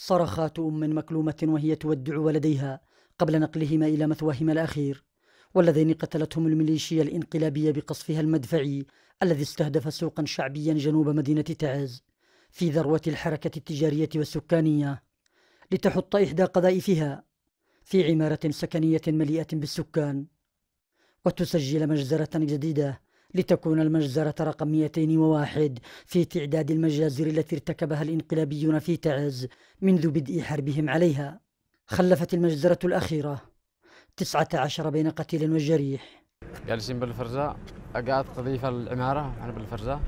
صرخات أم مكلومة وهي تودع ولديها قبل نقلهما إلى مثواهما الأخير واللذين قتلتهم الميليشيا الإنقلابية بقصفها المدفعي الذي استهدف سوقا شعبيا جنوب مدينة تعز في ذروة الحركة التجارية والسكانية لتحط إحدى قذائفها في عمارة سكنية مليئة بالسكان وتسجل مجزرة جديدة لتكون المجزرة رقم 201 في تعداد المجازر التي ارتكبها الانقلابيون في تعز منذ بدء حربهم عليها خلفت المجزرة الأخيرة 19 بين قتيل وجريح جالسين بالفرزة أقعد قذيفة العمارة أنا بالفرزة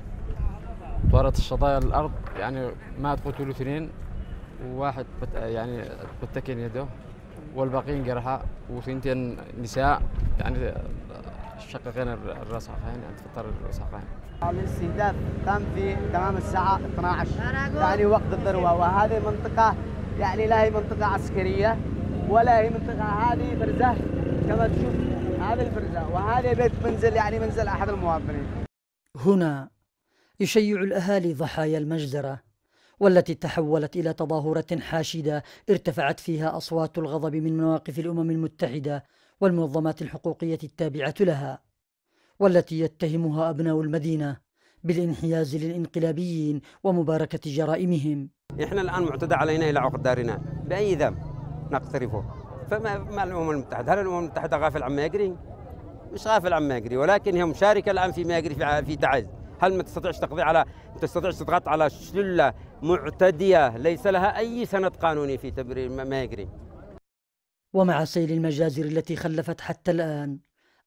طارت الشظايا الأرض يعني مات قتلوا اثنين وواحد بت... يعني بتكن يده والباقيين جرحى وثنتين نساء يعني الشقة غير الرصعة أنت تضطر تفطر الرصعة الاستهداف تم في تمام الساعة 12 يعني وقت الذروة وهذه منطقة يعني لا هي منطقة عسكرية ولا هي منطقة هذه برزة كما تشوف هذه البرزة وهذه بيت منزل يعني منزل أحد المواطنين هنا يشيع الأهالي ضحايا المجزرة والتي تحولت إلى تظاهرة حاشدة ارتفعت فيها أصوات الغضب من مواقف الأمم المتحدة والمنظمات الحقوقية التابعة لها والتي يتهمها أبناء المدينة بالانحياز للإنقلابيين ومباركة جرائمهم إحنا الآن معتدى علينا إلى عقد دارنا بأي ذنب نقترفه فما ما الأمم المتحدة هل الأمم المتحدة غافل عما يجري؟ مش غافل عما يجري ولكن هي مشاركة الآن فيما يجري في, في تعز هل ما تستطيعش تقضي على تستطيعش تضغط على شلة معتدية ليس لها أي سند قانوني في تبرير ما يجري ومع سيل المجازر التي خلفت حتى الآن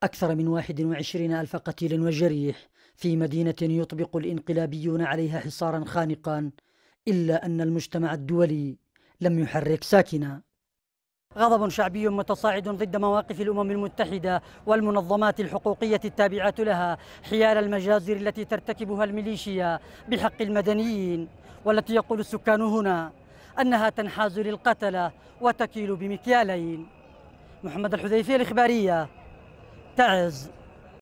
أكثر من 21 ألف قتيل وجريح في مدينة يطبق الإنقلابيون عليها حصارا خانقا إلا أن المجتمع الدولي لم يحرك ساكنا غضب شعبي متصاعد ضد مواقف الأمم المتحدة والمنظمات الحقوقية التابعة لها حيال المجازر التي ترتكبها الميليشيا بحق المدنيين والتي يقول السكان هنا أنها تنحاز للقتلة وتكيل بمكيالين محمد الحذيفي الإخبارية تعز